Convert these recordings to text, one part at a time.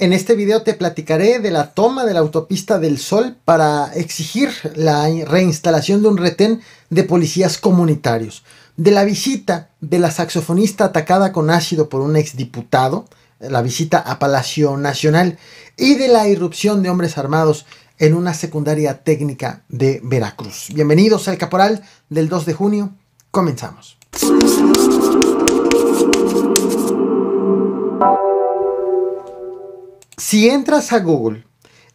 En este video te platicaré de la toma de la autopista del Sol para exigir la reinstalación de un retén de policías comunitarios, de la visita de la saxofonista atacada con ácido por un exdiputado, la visita a Palacio Nacional y de la irrupción de hombres armados en una secundaria técnica de Veracruz. Bienvenidos al Caporal del 2 de junio, comenzamos. Si entras a Google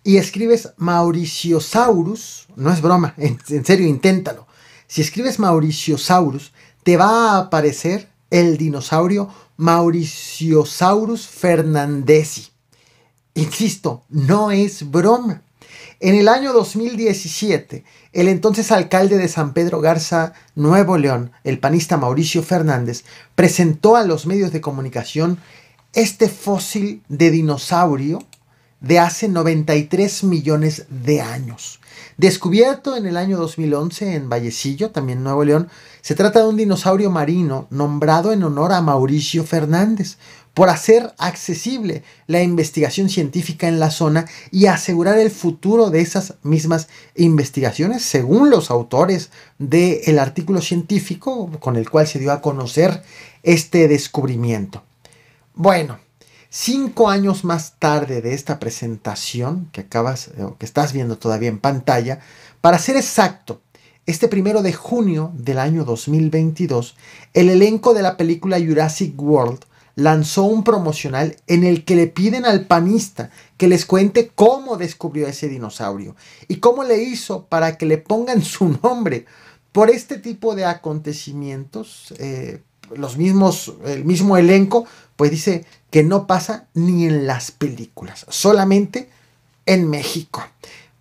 y escribes Mauriciosaurus, no es broma, en, serio, inténtalo. Si escribes Mauriciosaurus, te va a aparecer el dinosaurio Mauriciosaurus fernandesi. Insisto, no es broma. En el año 2017, el entonces alcalde de San Pedro Garza, Nuevo León, el panista Mauricio Fernández, presentó a los medios de comunicación este fósil de dinosaurio de hace 93 millones de años. Descubierto en el año 2011 en Vallecillo, también Nuevo León, se trata de un dinosaurio marino nombrado en honor a Mauricio Fernández por hacer accesible la investigación científica en la zona y asegurar el futuro de esas mismas investigaciones, según los autores del artículo científico con el cual se dio a conocer este descubrimiento. Bueno, cinco años más tarde de esta presentación que acabas, eh, o que estás viendo todavía en pantalla, para ser exacto, este primero de junio del año 2022, el elenco de la película Jurassic World lanzó un promocional en el que le piden al panista que les cuente cómo descubrió ese dinosaurio y cómo le hizo para que le pongan su nombre. Por este tipo de acontecimientos, eh, los mismos, el mismo elenco, pues dice que no pasa ni en las películas, solamente en México.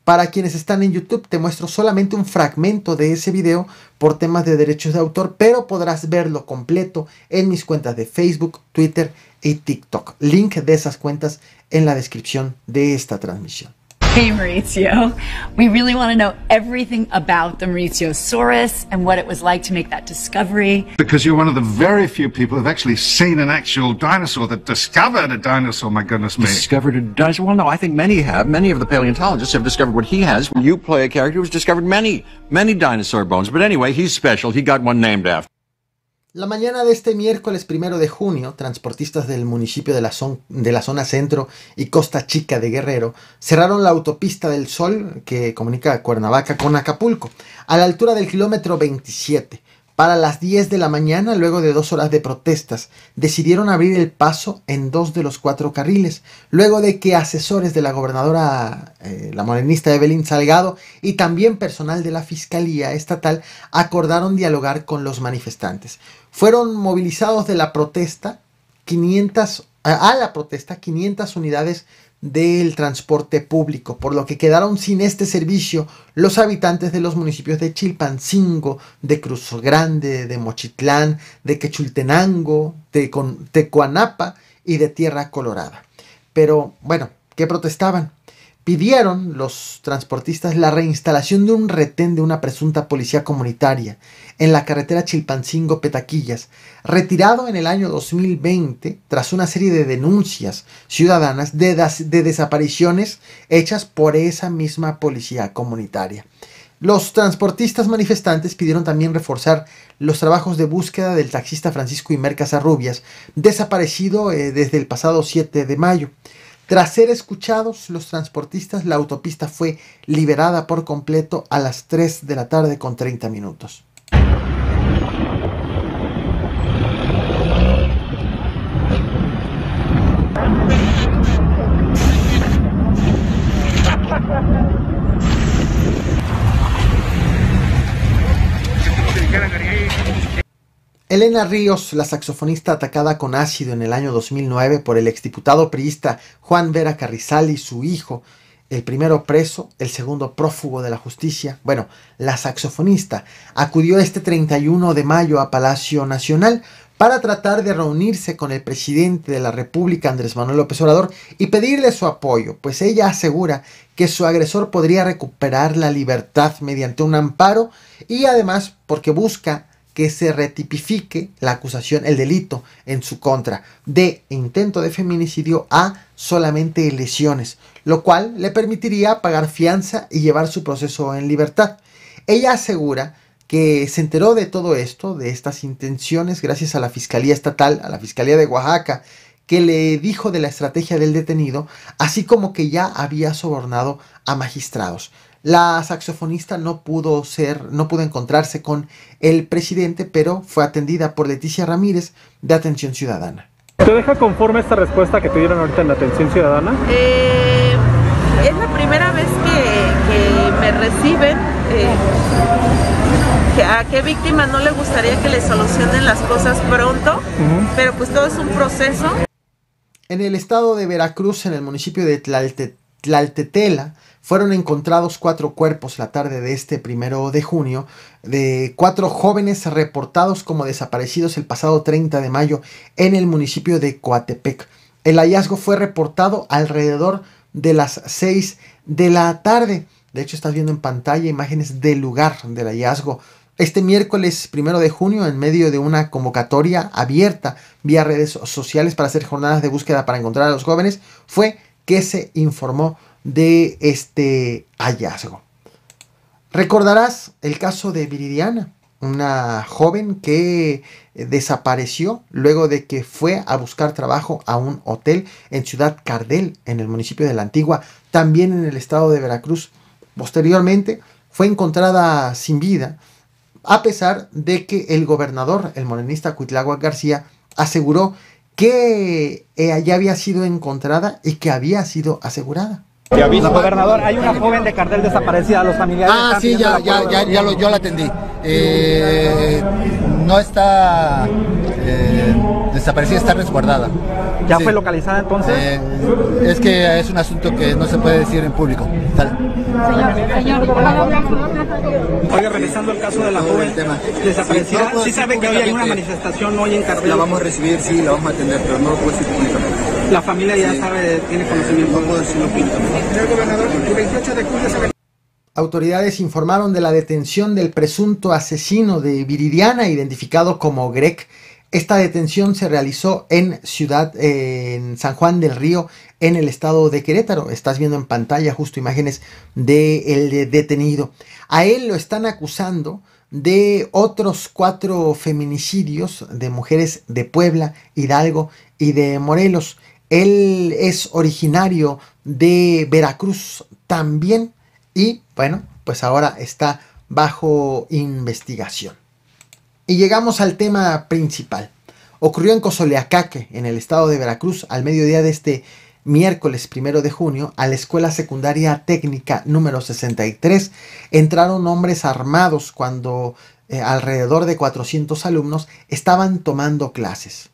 Para quienes están en YouTube, te muestro solamente un fragmento de ese video por temas de derechos de autor, pero podrás verlo completo en mis cuentas de Facebook, Twitter y TikTok. Link de esas cuentas en la descripción de esta transmisión. Hey Maurizio, we really want to know everything about the Maurizio Saurus and what it was like to make that discovery. Because you're one of the very few people who've actually seen an actual dinosaur that discovered a dinosaur, my goodness me. Discovered a dinosaur? Well, no, I think many have. Many of the paleontologists have discovered what he has. You play a character who's discovered many, many dinosaur bones. But anyway, he's special. He got one named after. La mañana de este miércoles primero de junio, transportistas del municipio de la, zona centro y costa chica de Guerrero cerraron la autopista del Sol que comunica Cuernavaca con Acapulco, a la altura del kilómetro 27. Para las 10 de la mañana, luego de dos horas de protestas, decidieron abrir el paso en dos de los cuatro carriles, luego de que asesores de la gobernadora, eh, la morenista Evelyn Salgado, y también personal de la Fiscalía Estatal acordaron dialogar con los manifestantes. Fueron movilizados de la protesta 500 a la protesta 500 unidades del transporte público, por lo que quedaron sin este servicio los habitantes de los municipios de Chilpancingo, de Cruz Grande, de Mochitlán, de Quechultenango, de Tecuanapa y de Tierra Colorada. Pero bueno, ¿qué protestaban? pidieron los transportistas la reinstalación de un retén de una presunta policía comunitaria en la carretera Chilpancingo-Petaquillas, retirado en el año 2020 tras una serie de denuncias ciudadanas de, desapariciones hechas por esa misma policía comunitaria. Los transportistas manifestantes pidieron también reforzar los trabajos de búsqueda del taxista Francisco Imer Casarrubias, desaparecido eh, desde el pasado 7 de mayo. Tras ser escuchados los transportistas, la autopista fue liberada por completo a las 3 de la tarde con 30 minutos. Elena Ríos, la saxofonista atacada con ácido en el año 2009 por el exdiputado priista Juan Vera Carrizal y su hijo, el primero preso, el segundo prófugo de la justicia, bueno, la saxofonista, acudió este 31 de mayo a Palacio Nacional para tratar de reunirse con el presidente de la República, Andrés Manuel López Obrador, y pedirle su apoyo, pues ella asegura que su agresor podría recuperar la libertad mediante un amparo y además porque busca que se retipifique la acusación, el delito en su contra, de intento de feminicidio a solamente lesiones, lo cual le permitiría pagar fianza y llevar su proceso en libertad. Ella asegura que se enteró de todo esto, de estas intenciones, gracias a la Fiscalía Estatal, a la Fiscalía de Oaxaca, que le dijo de la estrategia del detenido, así como que ya había sobornado a magistrados. La saxofonista no pudo ser, no pudo encontrarse con el presidente, pero fue atendida por Leticia Ramírez de Atención Ciudadana. ¿Te deja conforme esta respuesta que te dieron ahorita en Atención Ciudadana? Eh, es la primera vez que, me reciben. Eh, a qué víctima no le gustaría que le solucionen las cosas pronto, pero pues todo es un proceso. En el estado de Veracruz, en el municipio de Tlalte, Tlaltetela, fueron encontrados cuatro cuerpos la tarde de este primero de junio de cuatro jóvenes reportados como desaparecidos el pasado 30 de mayo en el municipio de Coatepec. El hallazgo fue reportado alrededor de las 6 de la tarde. De hecho, estás viendo en pantalla imágenes del lugar del hallazgo. Este miércoles primero de junio, en medio de una convocatoria abierta vía redes sociales para hacer jornadas de búsqueda para encontrar a los jóvenes, fue que se informó de este hallazgo. Recordarás el caso de Viridiana, una joven que eh, desapareció luego de que fue a buscar trabajo a un hotel en Ciudad Cardel, en el municipio de La Antigua, también en el estado de Veracruz. Posteriormente fue encontrada sin vida, a pesar de que el gobernador, el morenista Cuitláhuac García, aseguró que ella eh, había sido encontrada y que había sido asegurada. Gobernador, hay una joven de cartel desaparecida, los familiares. Ah, sí, ya, ya, ya, yo la atendí. Eh, no está eh, desaparecida, está resguardada. ¿Ya fue localizada entonces? Eh, es que es un asunto que no se puede decir en público. Sale. Oiga, revisando el caso de la joven desaparecida, sí, sabe que hoy hay una manifestación hoy en cartel? La vamos a recibir, sí, la vamos a atender, pero no lo puedo decir públicamente. La familia ya sabe, tiene conocimiento de su Señor gobernador, el 28 de julio se Autoridades informaron de la detención del presunto asesino de Viridiana, identificado como Greg. Esta detención se realizó en Ciudad, eh, en San Juan del Río, en el estado de Querétaro. Estás viendo en pantalla justo imágenes del detenido. A él lo están acusando de otros cuatro feminicidios de mujeres de Puebla, Hidalgo y de Morelos. Él es originario de Veracruz también y bueno, pues ahora está bajo investigación. Y llegamos al tema principal. Ocurrió en Cozoleacaque, en el estado de Veracruz, al mediodía de este miércoles primero de junio, a la Escuela Secundaria Técnica número 63. Entraron hombres armados cuando eh, alrededor de 400 alumnos estaban tomando clases.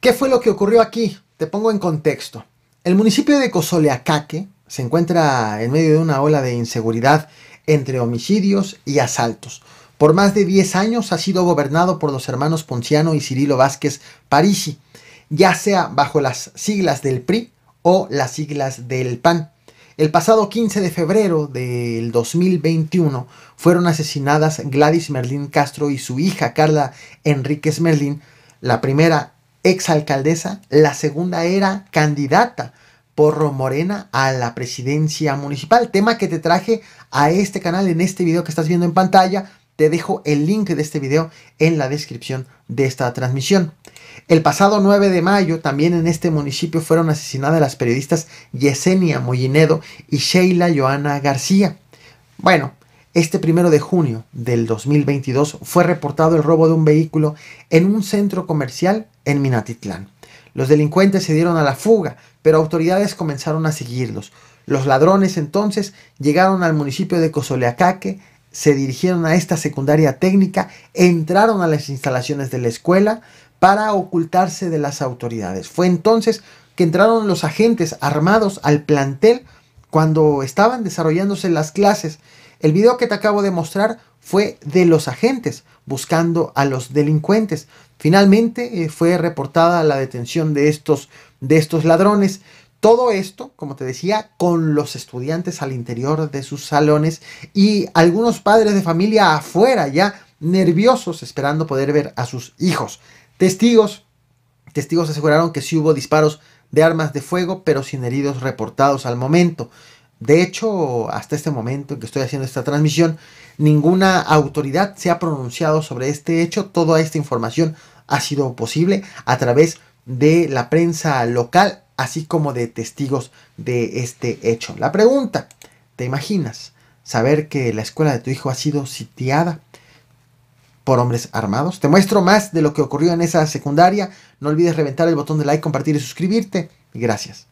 ¿Qué fue lo que ocurrió aquí? Te pongo en contexto. El municipio de Cosoleacaque se encuentra en medio de una ola de inseguridad entre homicidios y asaltos. Por más de 10 años ha sido gobernado por los hermanos Ponciano y Cirilo Vázquez Parisi, ya sea bajo las siglas del PRI o las siglas del PAN. El pasado 15 de febrero del 2021 fueron asesinadas Gladys Merlín Castro y su hija Carla Enríquez Merlín, la primera exalcaldesa, la segunda era candidata por Morena a la presidencia municipal, tema que te traje a este canal en este video que estás viendo en pantalla, te dejo el link de este video en la descripción de esta transmisión. El pasado 9 de mayo, también en este municipio, fueron asesinadas las periodistas Yesenia Mollinedo y Sheila Joana García. Bueno, este primero de junio del 2022 fue reportado el robo de un vehículo en un centro comercial en Minatitlán. Los delincuentes se dieron a la fuga, pero autoridades comenzaron a seguirlos. Los ladrones entonces llegaron al municipio de Cosoleacaque, se dirigieron a esta secundaria técnica, entraron a las instalaciones de la escuela para ocultarse de las autoridades. Fue entonces que entraron los agentes armados al plantel cuando estaban desarrollándose las clases. El video que te acabo de mostrar fue de los agentes buscando a los delincuentes. Finalmente eh, fue reportada la detención de estos, de estos ladrones. Todo esto, como te decía, con los estudiantes al interior de sus salones y algunos padres de familia afuera ya nerviosos esperando poder ver a sus hijos. Testigos, testigos aseguraron que sí hubo disparos de armas de fuego, pero sin heridos reportados al momento. De hecho, hasta este momento en que estoy haciendo esta transmisión, ninguna autoridad se ha pronunciado sobre este hecho. Toda esta información ha sido posible a través de la prensa local así como de testigos de este hecho. La pregunta, ¿te imaginas saber que la escuela de tu hijo ha sido sitiada por hombres armados? Te muestro más de lo que ocurrió en esa secundaria. No olvides reventar el botón de like, compartir y suscribirte. Gracias.